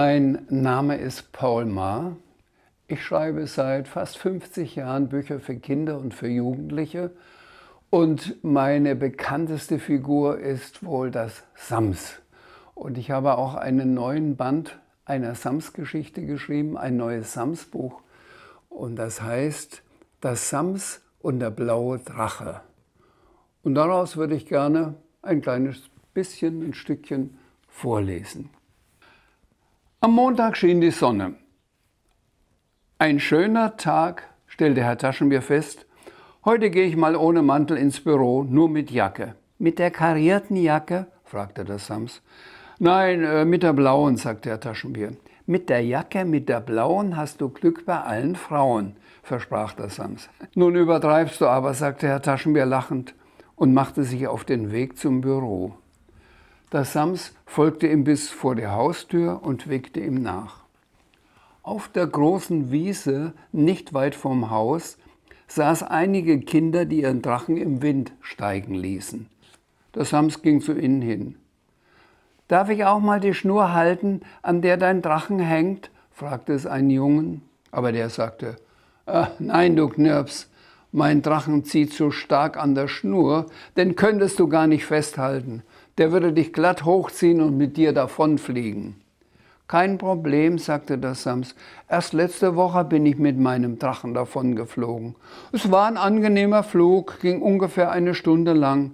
Mein Name ist Paul Ma. Ich schreibe seit fast 50 Jahren Bücher für Kinder und für Jugendliche. Und meine bekannteste Figur ist wohl das Sams. Und ich habe auch einen neuen Band einer Sams-Geschichte geschrieben, ein neues Sams-Buch. Und das heißt Das Sams und der blaue Drache. Und daraus würde ich gerne ein kleines bisschen, ein Stückchen vorlesen. Am Montag schien die Sonne. Ein schöner Tag, stellte Herr Taschenbier fest. Heute gehe ich mal ohne Mantel ins Büro, nur mit Jacke. Mit der karierten Jacke? fragte der Sams. Nein, äh, mit der blauen, sagte Herr Taschenbier. Mit der Jacke, mit der blauen hast du Glück bei allen Frauen, versprach der Sams. Nun übertreibst du aber, sagte Herr Taschenbier lachend und machte sich auf den Weg zum Büro. Das Sams folgte ihm bis vor der Haustür und winkte ihm nach. Auf der großen Wiese, nicht weit vom Haus, saß einige Kinder, die ihren Drachen im Wind steigen ließen. Das Sams ging zu ihnen hin. Darf ich auch mal die Schnur halten, an der dein Drachen hängt? fragte es einen Jungen, aber der sagte, ah, nein, du Knirps, mein Drachen zieht so stark an der Schnur, den könntest du gar nicht festhalten der würde dich glatt hochziehen und mit dir davonfliegen. Kein Problem, sagte das Sams. Erst letzte Woche bin ich mit meinem Drachen davongeflogen. Es war ein angenehmer Flug, ging ungefähr eine Stunde lang.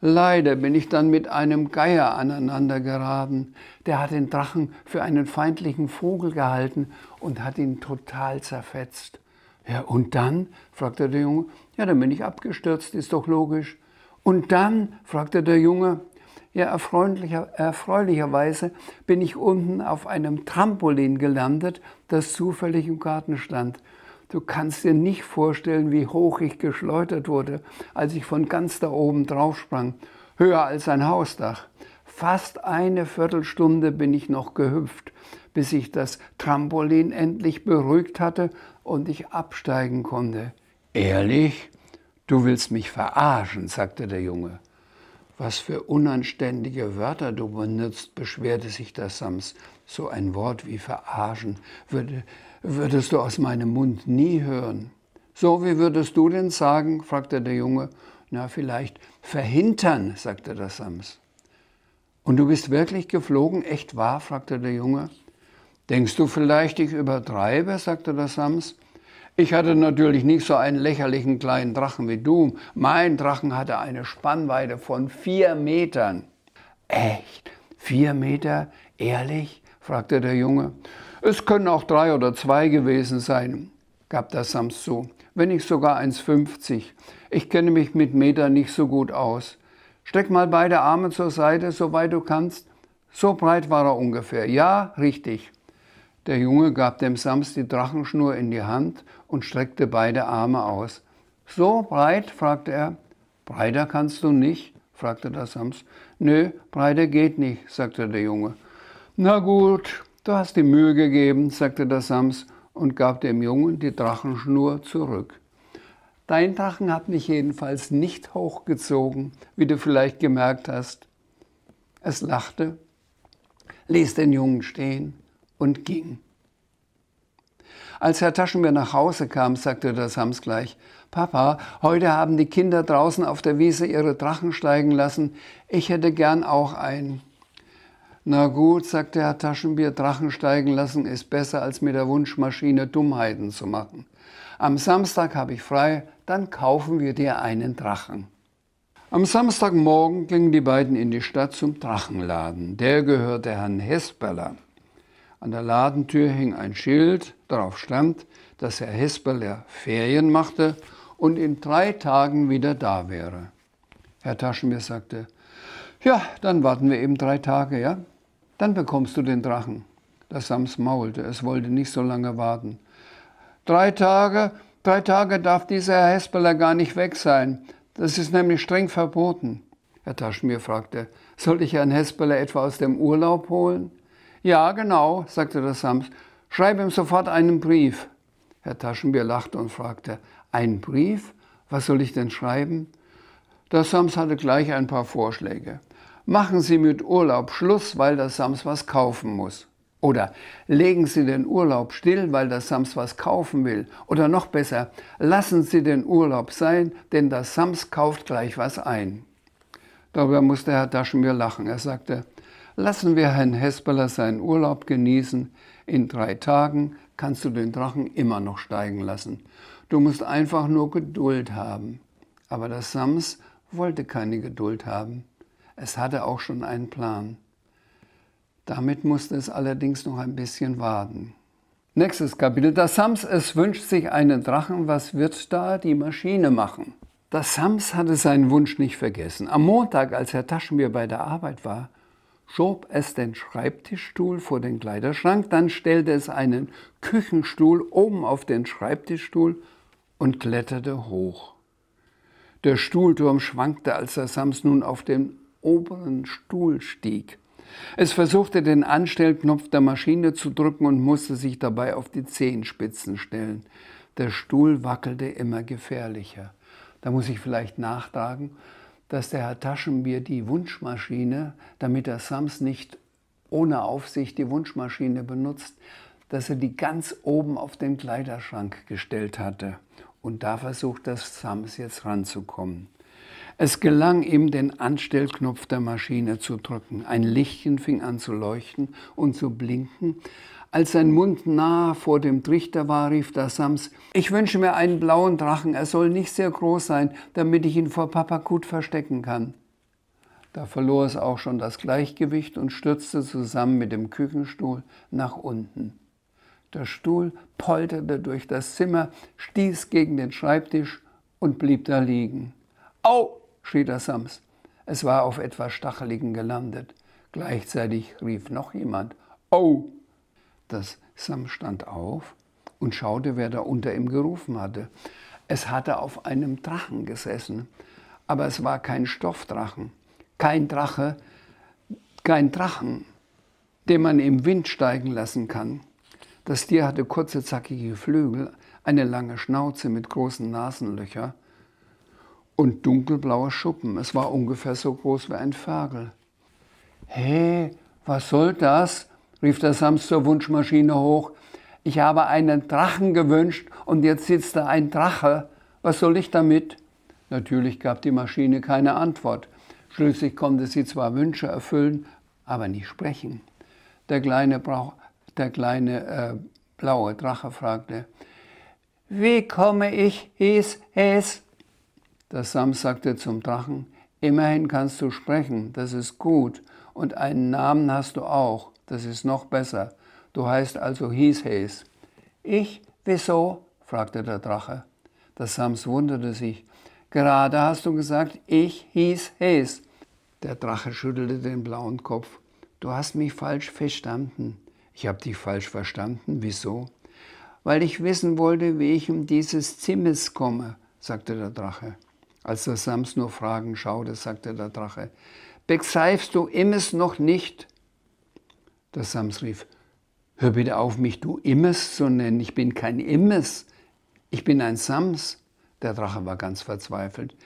Leider bin ich dann mit einem Geier aneinander geraten. Der hat den Drachen für einen feindlichen Vogel gehalten und hat ihn total zerfetzt. Ja, und dann? fragte der Junge. Ja, dann bin ich abgestürzt, ist doch logisch. Und dann? fragte der Junge. Ja, erfreulicher, erfreulicherweise bin ich unten auf einem Trampolin gelandet, das zufällig im Garten stand. Du kannst dir nicht vorstellen, wie hoch ich geschleudert wurde, als ich von ganz da oben drauf sprang, höher als ein Hausdach. Fast eine Viertelstunde bin ich noch gehüpft, bis ich das Trampolin endlich beruhigt hatte und ich absteigen konnte. Ehrlich? Du willst mich verarschen, sagte der Junge. Was für unanständige Wörter du benutzt, beschwerte sich der Sams. So ein Wort wie verarschen würde, würdest du aus meinem Mund nie hören. So, wie würdest du denn sagen? fragte der Junge. Na, vielleicht verhindern, sagte der Sams. Und du bist wirklich geflogen, echt wahr? fragte der Junge. Denkst du vielleicht, ich übertreibe? sagte der Sams. Ich hatte natürlich nicht so einen lächerlichen kleinen Drachen wie du. Mein Drachen hatte eine Spannweite von vier Metern. Echt? Vier Meter? Ehrlich? fragte der Junge. Es können auch drei oder zwei gewesen sein, gab der Sams zu. Wenn nicht sogar 1,50. Ich kenne mich mit Metern nicht so gut aus. Steck mal beide Arme zur Seite, soweit du kannst. So breit war er ungefähr. Ja, richtig. Der Junge gab dem Sams die Drachenschnur in die Hand und streckte beide Arme aus. So breit? fragte er. Breiter kannst du nicht, fragte der Sams. Nö, breiter geht nicht, sagte der Junge. Na gut, du hast die Mühe gegeben, sagte der Sams und gab dem Jungen die Drachenschnur zurück. Dein Drachen hat mich jedenfalls nicht hochgezogen, wie du vielleicht gemerkt hast. Es lachte, ließ den Jungen stehen und ging. Als Herr Taschenbier nach Hause kam, sagte der Sams gleich, Papa, heute haben die Kinder draußen auf der Wiese ihre Drachen steigen lassen. Ich hätte gern auch einen. Na gut, sagte Herr Taschenbier, Drachen steigen lassen ist besser, als mit der Wunschmaschine Dummheiten zu machen. Am Samstag habe ich frei, dann kaufen wir dir einen Drachen. Am Samstagmorgen gingen die beiden in die Stadt zum Drachenladen. Der gehörte Herrn Hesperler. An der Ladentür hing ein Schild, darauf stand, dass Herr Hesperler Ferien machte und in drei Tagen wieder da wäre. Herr Taschenbier sagte, ja, dann warten wir eben drei Tage, ja? Dann bekommst du den Drachen. Das Sams maulte, es wollte nicht so lange warten. Drei Tage, drei Tage darf dieser Herr Hesperler gar nicht weg sein. Das ist nämlich streng verboten. Herr Taschenbier fragte, soll ich Herrn Hesperler etwa aus dem Urlaub holen? Ja, genau, sagte der Sams. Schreib ihm sofort einen Brief. Herr Taschenbier lachte und fragte, einen Brief? Was soll ich denn schreiben? Der Sams hatte gleich ein paar Vorschläge. Machen Sie mit Urlaub Schluss, weil der Sams was kaufen muss. Oder legen Sie den Urlaub still, weil der Sams was kaufen will. Oder noch besser, lassen Sie den Urlaub sein, denn der Sams kauft gleich was ein. Darüber musste Herr Taschenbier lachen. Er sagte, Lassen wir Herrn Hesperler seinen Urlaub genießen. In drei Tagen kannst du den Drachen immer noch steigen lassen. Du musst einfach nur Geduld haben. Aber das Sams wollte keine Geduld haben. Es hatte auch schon einen Plan. Damit musste es allerdings noch ein bisschen warten. Nächstes Kapitel. Das Sams, es wünscht sich einen Drachen. Was wird da die Maschine machen? Das Sams hatte seinen Wunsch nicht vergessen. Am Montag, als Herr Taschenbier bei der Arbeit war, schob es den Schreibtischstuhl vor den Kleiderschrank, dann stellte es einen Küchenstuhl oben auf den Schreibtischstuhl und kletterte hoch. Der Stuhlturm schwankte, als der Sams nun auf den oberen Stuhl stieg. Es versuchte den Anstellknopf der Maschine zu drücken und musste sich dabei auf die Zehenspitzen stellen. Der Stuhl wackelte immer gefährlicher. Da muss ich vielleicht nachtragen, dass der Herr Taschenbier die Wunschmaschine, damit der Sams nicht ohne Aufsicht die Wunschmaschine benutzt, dass er die ganz oben auf den Kleiderschrank gestellt hatte. Und da versucht das Sams jetzt ranzukommen. Es gelang ihm, den Anstellknopf der Maschine zu drücken. Ein Lichtchen fing an zu leuchten und zu blinken, als sein Mund nahe vor dem Trichter war, rief der Sams, ich wünsche mir einen blauen Drachen, er soll nicht sehr groß sein, damit ich ihn vor Papa gut verstecken kann. Da verlor es auch schon das Gleichgewicht und stürzte zusammen mit dem Küchenstuhl nach unten. Der Stuhl polterte durch das Zimmer, stieß gegen den Schreibtisch und blieb da liegen. Au! schrie der Sams. Es war auf etwas Stacheligen gelandet. Gleichzeitig rief noch jemand Au! das Sam stand auf und schaute, wer da unter ihm gerufen hatte. Es hatte auf einem Drachen gesessen, aber es war kein Stoffdrachen, kein Drache, kein Drachen, den man im Wind steigen lassen kann. Das Tier hatte kurze, zackige Flügel, eine lange Schnauze mit großen Nasenlöchern und dunkelblaue Schuppen. Es war ungefähr so groß wie ein Fergel. Hey, was soll das? rief der Sams zur Wunschmaschine hoch. Ich habe einen Drachen gewünscht und jetzt sitzt da ein Drache. Was soll ich damit? Natürlich gab die Maschine keine Antwort. Schließlich konnte sie zwar Wünsche erfüllen, aber nicht sprechen. Der kleine, Brauch, der kleine äh, blaue Drache fragte, wie komme ich hieß es? Der Sam sagte zum Drachen, immerhin kannst du sprechen, das ist gut, und einen Namen hast du auch. Das ist noch besser. Du heißt also Hieshes. Ich? Wieso? fragte der Drache. Der Sams wunderte sich. Gerade hast du gesagt, ich hieß Hes. Der Drache schüttelte den blauen Kopf. Du hast mich falsch verstanden. Ich habe dich falsch verstanden. Wieso? Weil ich wissen wollte, wie ich um dieses Zimmes komme, sagte der Drache. Als der Sams nur Fragen schaute, sagte der Drache, begreifst du immer noch nicht? Der Sams rief, hör bitte auf, mich du Immes zu nennen. Ich bin kein Immes, ich bin ein Sams. Der Drache war ganz verzweifelt.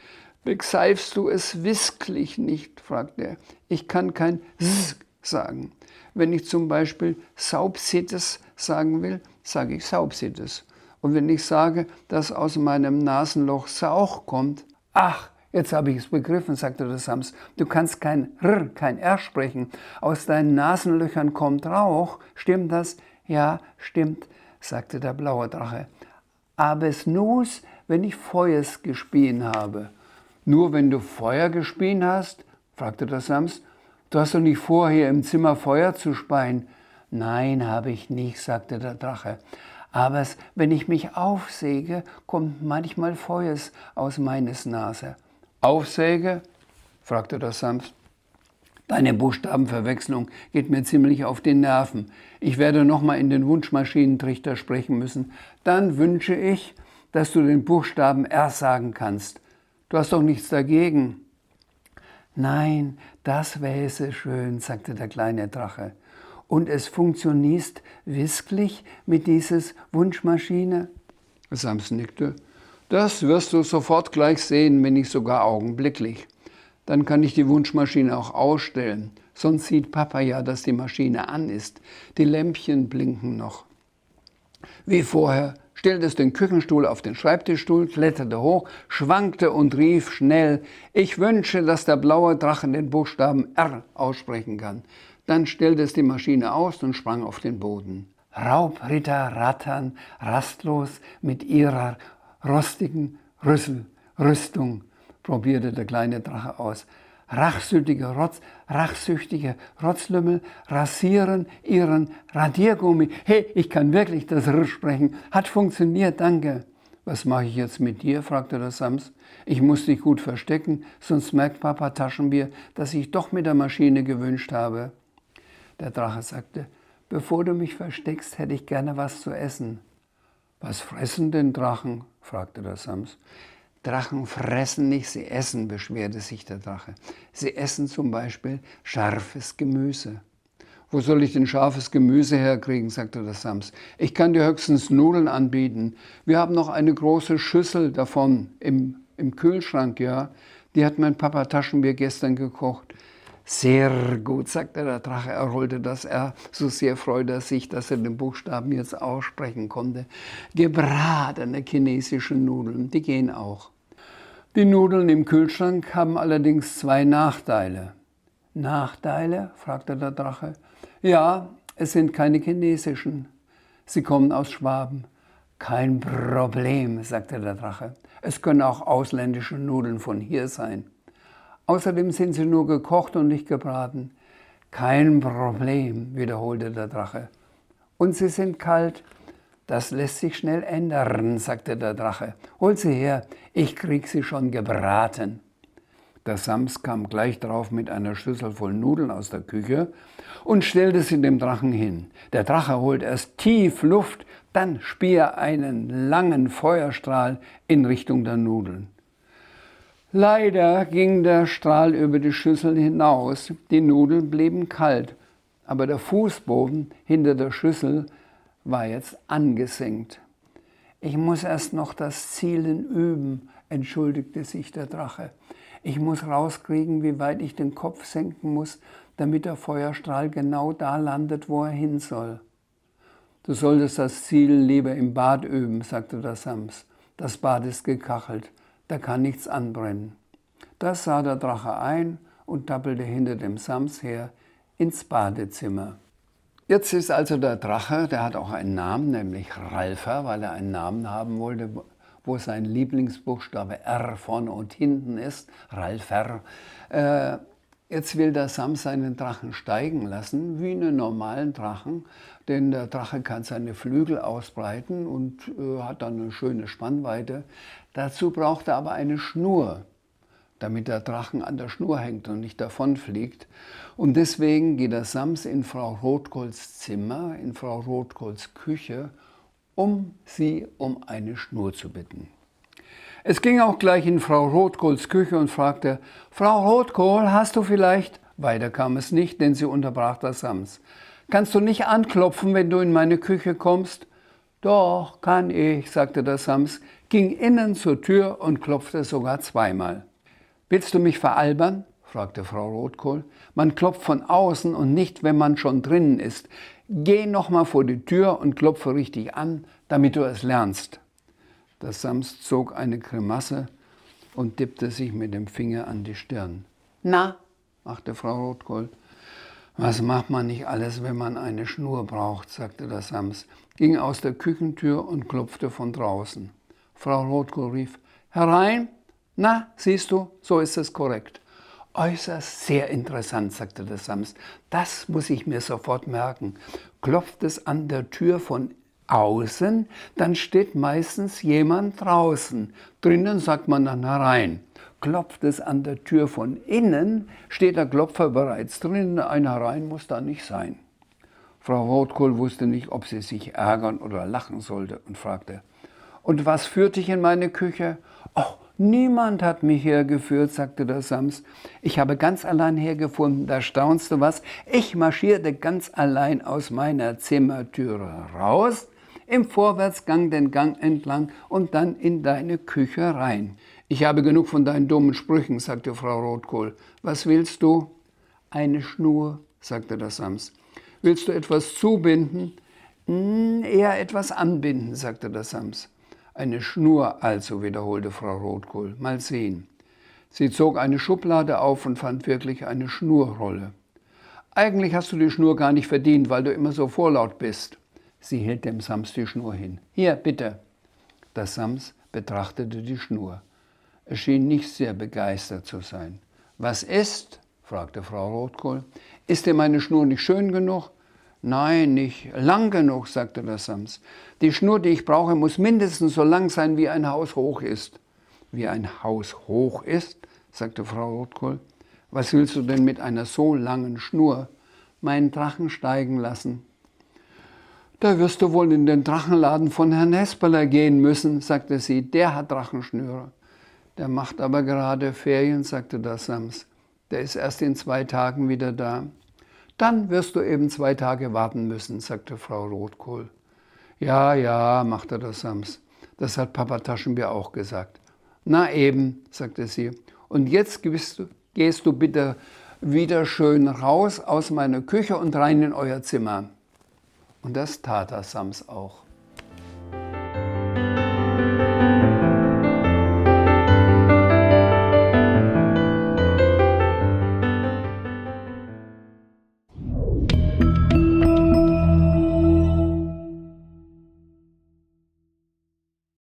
Begseifst du es wisklich nicht? fragte er. Ich kann kein S sagen. Wenn ich zum Beispiel Saubsittes sagen will, sage ich Saubsittes. Und wenn ich sage, dass aus meinem Nasenloch Sauch kommt, ach, Jetzt habe ich es begriffen, sagte der Sams. Du kannst kein R, kein R sprechen. Aus deinen Nasenlöchern kommt Rauch. Stimmt das? Ja, stimmt, sagte der blaue Drache. Aber es nus, wenn ich Feuers gespien habe. Nur wenn du Feuer gespien hast? fragte der Sams. Du hast doch nicht vor, hier im Zimmer Feuer zu speien. Nein, habe ich nicht, sagte der Drache. Aber wenn ich mich aufsäge, kommt manchmal Feuers aus meines Nase. Aufsäge? fragte das Sams. Deine Buchstabenverwechslung geht mir ziemlich auf den Nerven. Ich werde nochmal in den Wunschmaschinentrichter sprechen müssen. Dann wünsche ich, dass du den Buchstaben R sagen kannst. Du hast doch nichts dagegen. Nein, das wäre schön, sagte der kleine Drache. Und es funktioniert wirklich mit dieses Wunschmaschine? Sams nickte. Das wirst du sofort gleich sehen, wenn nicht sogar augenblicklich. Dann kann ich die Wunschmaschine auch ausstellen. Sonst sieht Papa ja, dass die Maschine an ist. Die Lämpchen blinken noch. Wie vorher stellte es den Küchenstuhl auf den Schreibtischstuhl, kletterte hoch, schwankte und rief schnell, ich wünsche, dass der blaue Drachen den Buchstaben R aussprechen kann. Dann stellte es die Maschine aus und sprang auf den Boden. Raubritter rattern rastlos mit ihrer rostigen Rüssel, Rüstung, probierte der kleine Drache aus. Rachsüchtige, Rotz, rachsüchtige Rotzlümmel rasieren ihren Radiergummi. Hey, ich kann wirklich das R sprechen. Hat funktioniert, danke. Was mache ich jetzt mit dir? fragte der Sams. Ich muss dich gut verstecken, sonst merkt Papa Taschenbier, dass ich doch mit der Maschine gewünscht habe. Der Drache sagte, bevor du mich versteckst, hätte ich gerne was zu essen. Was fressen denn Drachen? fragte der Sams. Drachen fressen nicht, sie essen, beschwerte sich der Drache. Sie essen zum Beispiel scharfes Gemüse. Wo soll ich denn scharfes Gemüse herkriegen? sagte der Sams. Ich kann dir höchstens Nudeln anbieten. Wir haben noch eine große Schüssel davon im, im Kühlschrank, ja. Die hat mein Papa Taschenbier gestern gekocht. Sehr gut, sagte der Drache. Er rollte das. Er so sehr freute sich, dass er den Buchstaben jetzt aussprechen konnte. Gebratene chinesische Nudeln, die gehen auch. Die Nudeln im Kühlschrank haben allerdings zwei Nachteile. Nachteile? fragte der Drache. Ja, es sind keine chinesischen. Sie kommen aus Schwaben. Kein Problem, sagte der Drache. Es können auch ausländische Nudeln von hier sein. Außerdem sind sie nur gekocht und nicht gebraten. Kein Problem, wiederholte der Drache. Und sie sind kalt. Das lässt sich schnell ändern, sagte der Drache. Hol sie her, ich krieg sie schon gebraten. Der Sams kam gleich drauf mit einer Schüssel voll Nudeln aus der Küche und stellte sie dem Drachen hin. Der Drache holt erst tief Luft, dann spie er einen langen Feuerstrahl in Richtung der Nudeln. Leider ging der Strahl über die Schüssel hinaus. Die Nudeln blieben kalt, aber der Fußboden hinter der Schüssel war jetzt angesenkt. Ich muss erst noch das Zielen üben, entschuldigte sich der Drache. Ich muss rauskriegen, wie weit ich den Kopf senken muss, damit der Feuerstrahl genau da landet, wo er hin soll. Du solltest das Zielen lieber im Bad üben, sagte der Sams. Das Bad ist gekachelt da kann nichts anbrennen. Das sah der Drache ein und tappelte hinter dem Sams her ins Badezimmer. Jetzt ist also der Drache, der hat auch einen Namen, nämlich Ralfer, weil er einen Namen haben wollte, wo sein Lieblingsbuchstabe R vorne und hinten ist, Ralfer. Äh, Jetzt will der Sam seinen Drachen steigen lassen, wie einen normalen Drachen, denn der Drache kann seine Flügel ausbreiten und äh, hat dann eine schöne Spannweite. Dazu braucht er aber eine Schnur, damit der Drachen an der Schnur hängt und nicht davonfliegt. Und deswegen geht der Sams in Frau Rotkohls Zimmer, in Frau Rotkohls Küche, um sie um eine Schnur zu bitten. Es ging auch gleich in Frau Rotkohls Küche und fragte, Frau Rotkohl, hast du vielleicht? Weiter kam es nicht, denn sie unterbrach das Sams. Kannst du nicht anklopfen, wenn du in meine Küche kommst? Doch, kann ich, sagte das Sams, ging innen zur Tür und klopfte sogar zweimal. Willst du mich veralbern? fragte Frau Rotkohl. Man klopft von außen und nicht, wenn man schon drinnen ist. Geh nochmal vor die Tür und klopfe richtig an, damit du es lernst. Der Sams zog eine Grimasse und dippte sich mit dem Finger an die Stirn. Na? machte Frau Rotkohl. Was macht man nicht alles, wenn man eine Schnur braucht, sagte der Sams, ging aus der Küchentür und klopfte von draußen. Frau Rotkohl rief, herein? Na, siehst du, so ist es korrekt. Äußerst sehr interessant, sagte der Sams. Das muss ich mir sofort merken. Klopft es an der Tür von außen, dann steht meistens jemand draußen. Drinnen sagt man dann herein. Klopft es an der Tür von innen, steht der Klopfer bereits drinnen, ein herein muss da nicht sein. Frau Rothkohl wusste nicht, ob sie sich ärgern oder lachen sollte und fragte, und was führt dich in meine Küche? Oh, niemand hat mich hergeführt, sagte der Sams. Ich habe ganz allein hergefunden, da staunst du was. Ich marschierte ganz allein aus meiner Zimmertüre raus im Vorwärtsgang den Gang entlang und dann in deine Küche rein. Ich habe genug von deinen dummen Sprüchen, sagte Frau Rotkohl. Was willst du? Eine Schnur, sagte das Sams. Willst du etwas zubinden? Hm, eher etwas anbinden, sagte das Sams. Eine Schnur also, wiederholte Frau Rotkohl. Mal sehen. Sie zog eine Schublade auf und fand wirklich eine Schnurrolle. Eigentlich hast du die Schnur gar nicht verdient, weil du immer so vorlaut bist. Sie hielt dem Sams die Schnur hin. Hier, bitte. Der Sams betrachtete die Schnur. Er schien nicht sehr begeistert zu sein. Was ist? fragte Frau Rotkohl. Ist dir meine Schnur nicht schön genug? Nein, nicht lang genug, sagte der Sams. Die Schnur, die ich brauche, muss mindestens so lang sein, wie ein Haus hoch ist. Wie ein Haus hoch ist? sagte Frau Rotkohl. Was willst du denn mit einer so langen Schnur? Meinen Drachen steigen lassen, da wirst du wohl in den Drachenladen von Herrn Hesperler gehen müssen, sagte sie. Der hat Drachenschnüre. Der macht aber gerade Ferien, sagte das Sams. Der ist erst in zwei Tagen wieder da. Dann wirst du eben zwei Tage warten müssen, sagte Frau Rotkohl. Ja, ja, machte das Sams. Das hat Papa Taschenbier auch gesagt. Na eben, sagte sie. Und jetzt gehst du bitte wieder schön raus aus meiner Küche und rein in euer Zimmer. Und das tat Asams auch.